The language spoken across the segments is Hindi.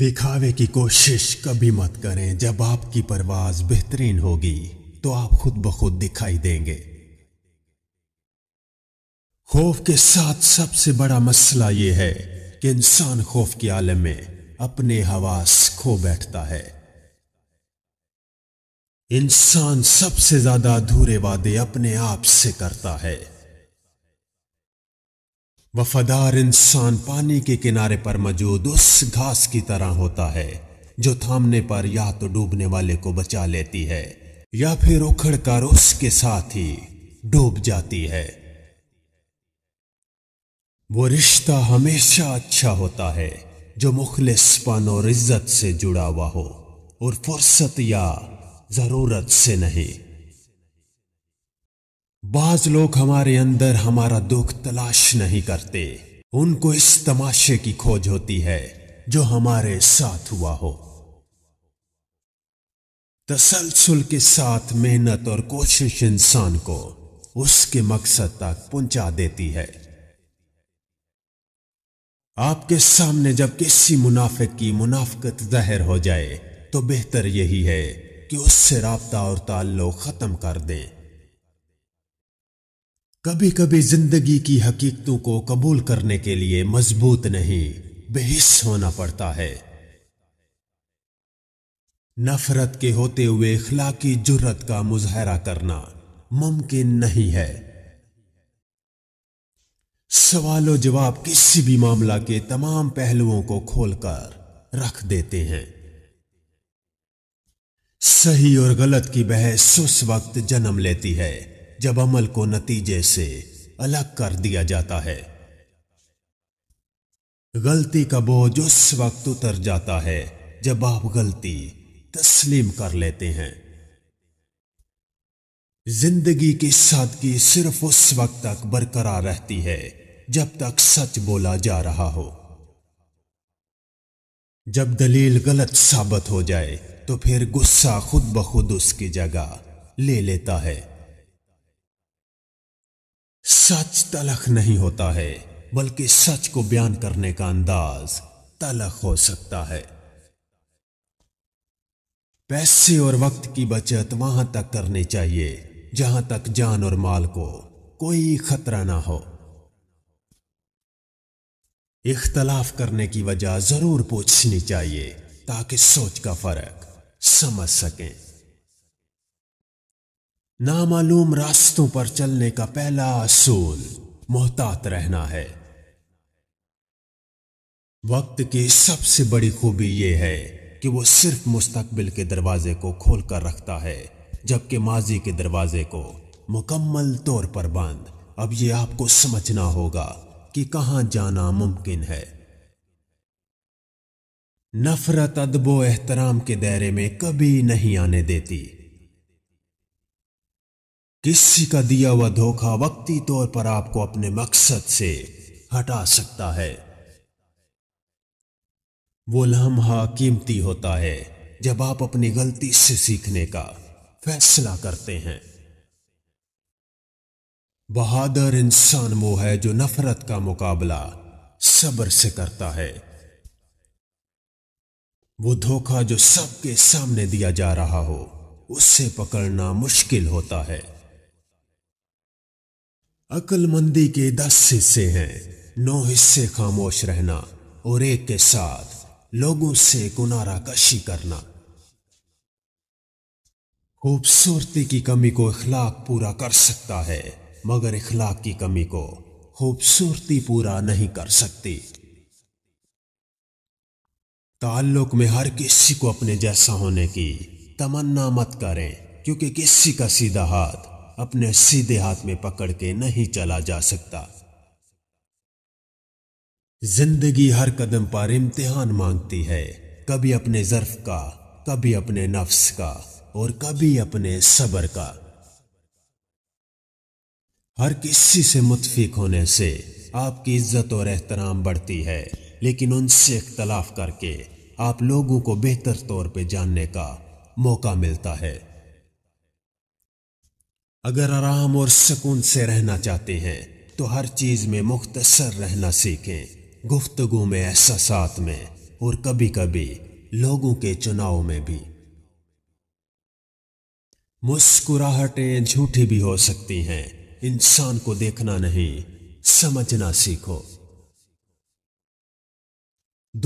दिखावे की कोशिश कभी मत करें जब आपकी परवाज बेहतरीन होगी तो आप खुद ब खुद दिखाई देंगे खौफ के साथ सबसे बड़ा मसला यह है कि इंसान खौफ के आलम में अपने हवास खो बैठता है इंसान सबसे ज्यादा अधूरे वादे अपने आप से करता है वफादार इंसान पानी के किनारे पर मौजूद उस घास की तरह होता है जो थामने पर या तो डूबने वाले को बचा लेती है या फिर उखड़ कर उसके साथ ही डूब जाती है वो रिश्ता हमेशा अच्छा होता है जो मुखलिसपन और इज्जत से जुड़ा हुआ हो और फुर्सत या ज़रूरत से नहीं बाज लोग हमारे अंदर हमारा दुख तलाश नहीं करते उनको इस तमाशे की खोज होती है जो हमारे साथ हुआ हो तसलसल के साथ मेहनत और कोशिश इंसान को उसके मकसद तक पहुंचा देती है आपके सामने जब किसी मुनाफिक की मुनाफकत जहर हो जाए तो बेहतर यही है कि उससे रबता और ताल्लुक खत्म कर दें कभी कभी जिंदगी की हकीकतों को कबूल करने के लिए मजबूत नहीं बेहिस होना पड़ता है नफरत के होते हुए इखलाकी जुर्रत का मुजाहरा करना मुमकिन नहीं है सवाल और जवाब किसी भी मामला के तमाम पहलुओं को खोलकर रख देते हैं सही और गलत की बहस उस वक्त जन्म लेती है जब अमल को नतीजे से अलग कर दिया जाता है गलती का बोझ उस वक्त उतर जाता है जब आप गलती तस्लीम कर लेते हैं जिंदगी की सादगी सिर्फ उस वक्त तक बरकरार रहती है जब तक सच बोला जा रहा हो जब दलील गलत साबित हो जाए तो फिर गुस्सा खुद ब खुद उसकी जगह ले लेता है सच तलख नहीं होता है बल्कि सच को बयान करने का अंदाज तलख हो सकता है पैसे और वक्त की बचत वहां तक करनी चाहिए जहां तक जान और माल को कोई खतरा ना हो इख्तलाफ करने की वजह जरूर पूछनी चाहिए ताकि सोच का फर्क समझ सकें नामालूम रास्तों पर चलने का पहला असूल मोहतात रहना है वक्त की सबसे बड़ी खूबी यह है कि वो सिर्फ मुस्तकबिल के दरवाजे को खोलकर रखता है जबकि माजी के दरवाजे को मुकम्मल तौर पर बंद अब ये आपको समझना होगा कि कहा जाना मुमकिन है नफरत अदबो एहतराम के दायरे में कभी नहीं आने देती किसी का दिया हुआ धोखा वक्ती तौर पर आपको अपने मकसद से हटा सकता है वो लम्हा कीमती होता है जब आप अपनी गलती से सीखने का फैसला करते हैं बहादुर इंसान वो है जो नफरत का मुकाबला सब्र से करता है वो धोखा जो सबके सामने दिया जा रहा हो उससे पकड़ना मुश्किल होता है अकलमंदी के दस हिस्से हैं नौ हिस्से खामोश रहना और एक के साथ लोगों से गुनारा कशी करना खूबसूरती की कमी को इखलाक पूरा कर सकता है मगर इखलाक की कमी को खूबसूरती पूरा नहीं कर सकती ताल्लुक में हर किसी को अपने जैसा होने की तमन्ना मत करें क्योंकि किसी का सीधा हाथ अपने सीधे हाथ में पकड़ के नहीं चला जा सकता जिंदगी हर कदम पर इम्तिहान मांगती है कभी अपने जर्फ का कभी अपने नफ्स का और कभी अपने सबर का हर किसी से मुतफिक होने से आपकी इज्जत और एहतराम बढ़ती है लेकिन उनसे इख्तलाफ करके आप लोगों को बेहतर तौर पे जानने का मौका मिलता है अगर आराम और सुकून से रहना चाहते हैं तो हर चीज़ में मुख्तसर रहना सीखें गुफ्तगु में एहसास में और कभी कभी लोगों के चुनाव में भी मुस्कुराहटें झूठी भी हो सकती हैं इंसान को देखना नहीं समझना सीखो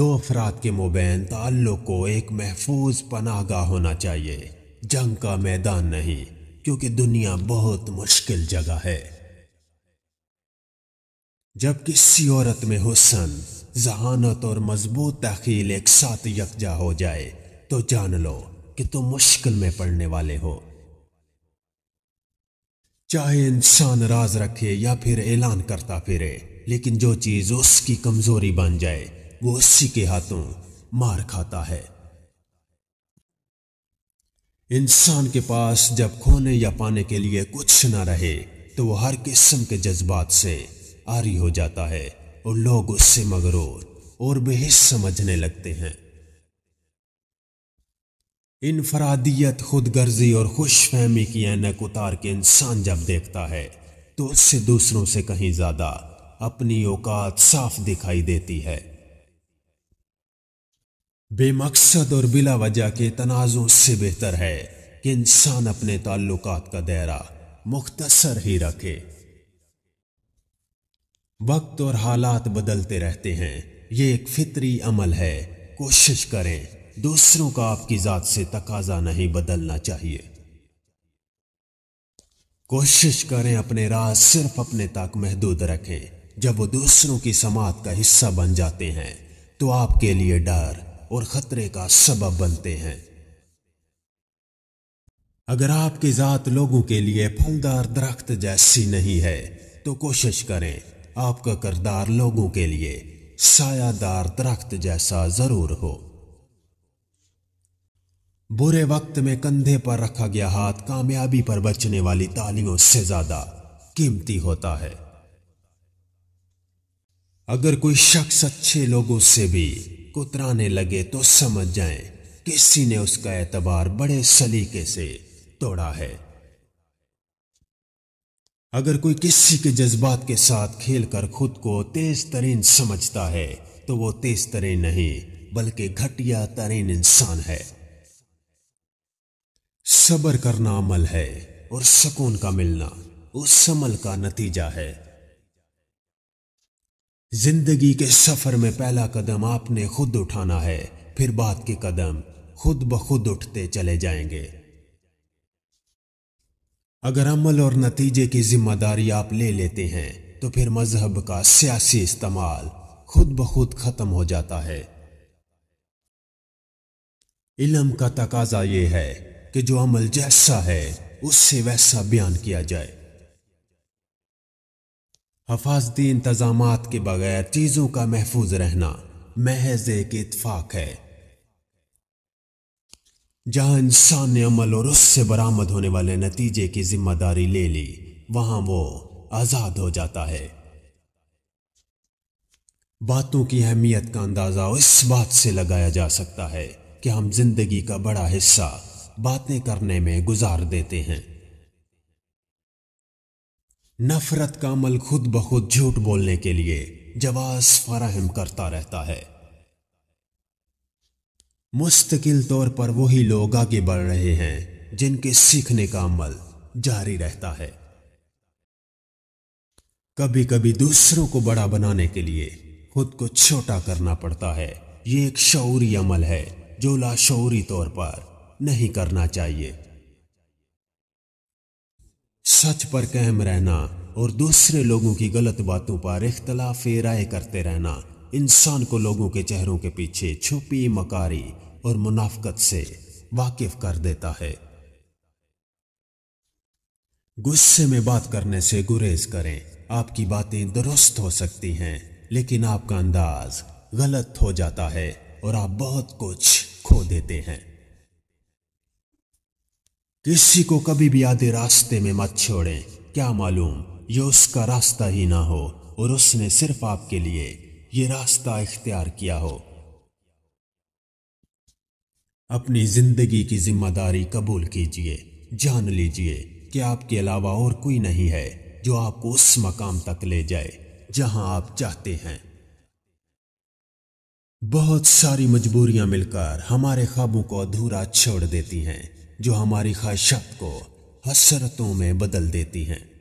दो अफराद के मुबैन ताल्लुक को एक महफूज पनागा होना चाहिए जंग का मैदान नहीं क्योंकि दुनिया बहुत मुश्किल जगह है जब किसी औरत में हुसन जहानत और मजबूत तखील एक साथ यकजा हो जाए तो जान लो कि तुम तो मुश्किल में पड़ने वाले हो चाहे इंसान राज रखे या फिर ऐलान करता फिरे लेकिन जो चीज उसकी कमजोरी बन जाए वो उसी के हाथों मार खाता है इंसान के पास जब खोने या पाने के लिए कुछ ना रहे तो वो हर किस्म के जज्बात से आरी हो जाता है और लोग उससे मगरूर और बेहिस समझने लगते हैं इनफरादियत खुदगर्जी और खुश फहमी की ऐनक उतार के इंसान जब देखता है तो उससे दूसरों से कहीं ज्यादा अपनी औकात साफ दिखाई देती है बेमकसद और बिला वजह के तनाज़ों से बेहतर है कि इंसान अपने ताल्लुक का दायरा मुख्तसर ही रखे वक्त और हालात बदलते रहते हैं ये एक फितरी अमल है कोशिश करें दूसरों का आपकी ज़ात से तकाजा नहीं बदलना चाहिए कोशिश करें अपने राज सिर्फ अपने तक महदूद रखें जब वो दूसरों की समात का हिस्सा बन जाते हैं तो आपके लिए डर और खतरे का सबब बनते हैं अगर आपकी ज़ात लोगों के लिए फलदार दरख्त जैसी नहीं है तो कोशिश करें आपका करदार लोगों के लिए सायादार दरख्त जैसा जरूर हो बुरे वक्त में कंधे पर रखा गया हाथ कामयाबी पर बचने वाली तालियों से ज्यादा कीमती होता है अगर कोई शख्स अच्छे लोगों से भी कुतराने लगे तो समझ जाएं किसी ने उसका एतबार बड़े सलीके से तोड़ा है अगर कोई किसी के जज्बात के साथ खेलकर खुद को तेज तरीन समझता है तो वो तेज तरीन नहीं बल्कि घटिया तरीन इंसान है सबर करना अमल है और सुकून का मिलना उस अमल का नतीजा है जिंदगी के सफर में पहला कदम आपने खुद उठाना है फिर बाद के कदम खुद ब खुद उठते चले जाएंगे अगर अमल और नतीजे की जिम्मेदारी आप ले लेते हैं तो फिर मजहब का सियासी इस्तेमाल खुद ब खुद खत्म हो जाता है इलम का तकाजा यह है कि जो अमल जैसा है उससे वैसा बयान किया जाए हफाजती इंतजाम के बगैर चीज़ों का महफूज रहना महज एक इतफाक है जहां इंसान ने अमल और उससे बरामद होने वाले नतीजे की जिम्मेदारी ले ली वहां वो आज़ाद हो जाता है बातों की अहमियत का अंदाज़ा इस बात से लगाया जा सकता है कि हम जिंदगी का बड़ा हिस्सा बातें करने में गुजार देते हैं नफरत का अमल खुद बखुद झूठ बोलने के लिए जवाज फराहम करता रहता है मुस्तकिल तौर पर वही लोग आगे बढ़ रहे हैं जिनके सीखने का अमल जारी रहता है कभी कभी दूसरों को बड़ा बनाने के लिए खुद को छोटा करना पड़ता है ये एक शौरी अमल है जो लाशौरी तौर पर नहीं करना चाहिए सच पर कहम रहना और दूसरे लोगों की गलत बातों पर इख्तलाफ राय करते रहना इंसान को लोगों के चेहरों के पीछे छुपी मकारी और मुनाफ्त से वाकिफ कर देता है गुस्से में बात करने से गुरेज करें आपकी बातें दुरुस्त हो सकती हैं लेकिन आपका अंदाज गलत हो जाता है और आप बहुत कुछ खो देते हैं किसी को कभी भी आधे रास्ते में मत छोड़ें क्या मालूम ये उसका रास्ता ही ना हो और उसने सिर्फ आपके लिए ये रास्ता इख्तियार किया हो अपनी जिंदगी की जिम्मेदारी कबूल कीजिए जान लीजिए कि आपके अलावा और कोई नहीं है जो आपको उस मकाम तक ले जाए जहां आप चाहते हैं बहुत सारी मजबूरियां मिलकर हमारे ख्वाबों को अधूरा छोड़ देती हैं जो हमारी ख्वाहिशात को हसरतों में बदल देती हैं